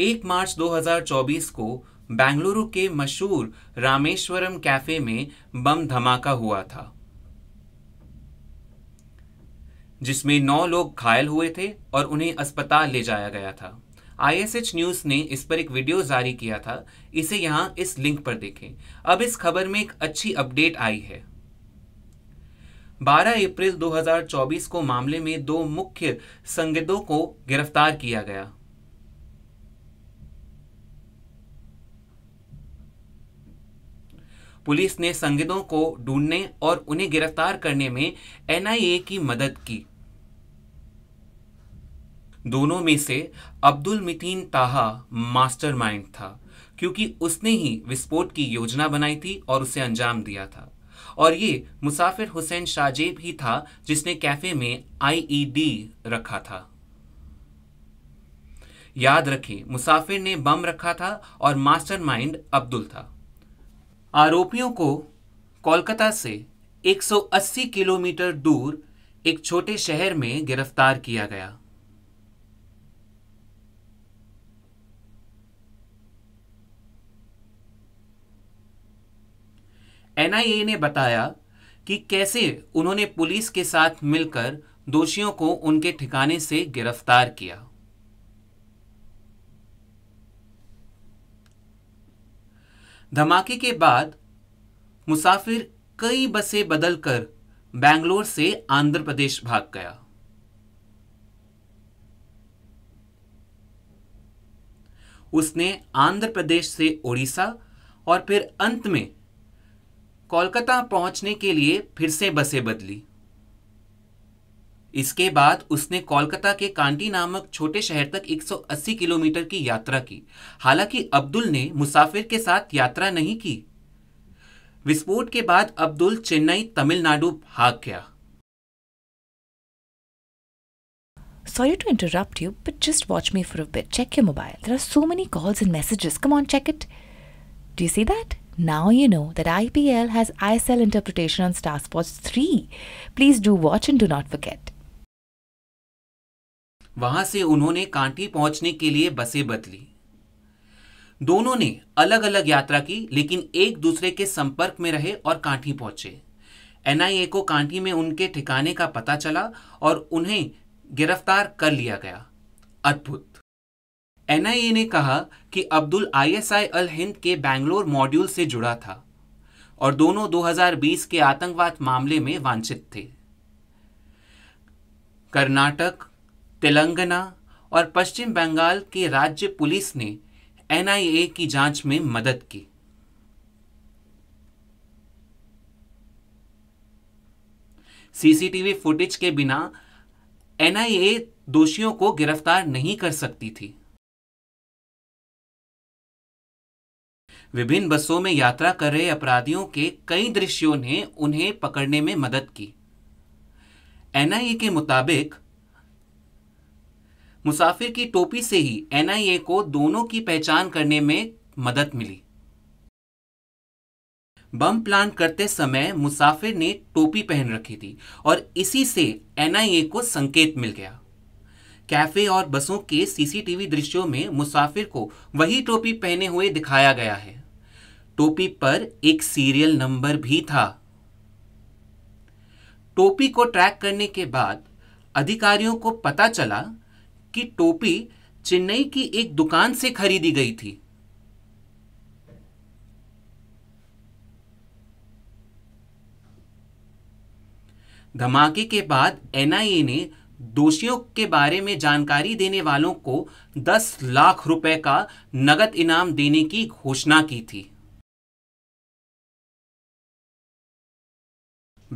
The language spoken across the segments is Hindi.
एक मार्च 2024 को बेंगलुरु के मशहूर रामेश्वरम कैफे में बम धमाका हुआ था जिसमें नौ लोग घायल हुए थे और उन्हें अस्पताल ले जाया गया था आईएसएच न्यूज ने इस पर एक वीडियो जारी किया था इसे यहां इस लिंक पर देखें अब इस खबर में एक अच्छी अपडेट आई है 12 अप्रैल 2024 को मामले में दो मुख्य संगदों को गिरफ्तार किया गया पुलिस ने संदिग्धों को ढूंढने और उन्हें गिरफ्तार करने में एनआईए की मदद की दोनों में से अब्दुल मितिन ताहा मास्टरमाइंड था क्योंकि उसने ही विस्फोट की योजना बनाई थी और उसे अंजाम दिया था और ये मुसाफिर हुसैन शाजेब ही था जिसने कैफे में आईईडी रखा था याद रखें मुसाफिर ने बम रखा था और मास्टरमाइंड अब्दुल था आरोपियों को कोलकाता से 180 किलोमीटर दूर एक छोटे शहर में गिरफ्तार किया गया एनआईए ने बताया कि कैसे उन्होंने पुलिस के साथ मिलकर दोषियों को उनके ठिकाने से गिरफ्तार किया धमाके के बाद मुसाफिर कई बसें बदलकर बैंगलोर से आंध्र प्रदेश भाग गया उसने आंध्र प्रदेश से ओडिशा और फिर अंत में कोलकाता पहुंचने के लिए फिर से बसें बदली इसके बाद उसने कोलकाता के कांटी नामक छोटे शहर तक 180 किलोमीटर की यात्रा की हालांकि अब्दुल ने मुसाफिर के साथ यात्रा नहीं की विस्फोट के बाद अब्दुल चेन्नई तमिलनाडु भाग गया Sorry to interrupt you, but just watch me for a bit. Check your mobile. There are so many calls and messages. Come on, check it. Do you see that? Now you know that IPL has ISL interpretation on Star Sports 3. Please do watch and do not forget. वहां से उन्होंने कांटी पहुंचने के लिए बसें बदली दोनों ने अलग अलग यात्रा की लेकिन एक दूसरे के संपर्क में रहे और कांठी पहुंचे एनआईए को कांठी में उनके ठिकाने का पता चला और उन्हें गिरफ्तार कर लिया गया अद्भुत एनआईए ने कहा कि अब्दुल आईएसआई अल हिंद के बैंगलोर मॉड्यूल से जुड़ा था और दोनों 2020 के आतंकवाद मामले में वांछित थे कर्नाटक तेलंगाना और पश्चिम बंगाल के राज्य पुलिस ने एनआईए की जांच में मदद की सीसीटीवी फुटेज के बिना एनआईए दोषियों को गिरफ्तार नहीं कर सकती थी विभिन्न बसों में यात्रा कर रहे अपराधियों के कई दृश्यों ने उन्हें पकड़ने में मदद की एनआईए के मुताबिक मुसाफिर की टोपी से ही एनआईए को दोनों की पहचान करने में मदद मिली बम प्लान करते समय मुसाफिर ने टोपी पहन रखी थी और इसी से एनआईए को संकेत मिल गया कैफे और बसों के सीसीटीवी दृश्यों में मुसाफिर को वही टोपी पहने हुए दिखाया गया है टोपी पर एक सीरियल नंबर भी था टोपी को ट्रैक करने के बाद अधिकारियों को पता चला की टोपी चेन्नई की एक दुकान से खरीदी गई थी धमाके के बाद एनआईए ने दोषियों के बारे में जानकारी देने वालों को 10 लाख रुपए का नगद इनाम देने की घोषणा की थी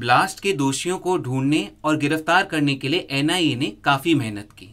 ब्लास्ट के दोषियों को ढूंढने और गिरफ्तार करने के लिए एनआईए ने काफी मेहनत की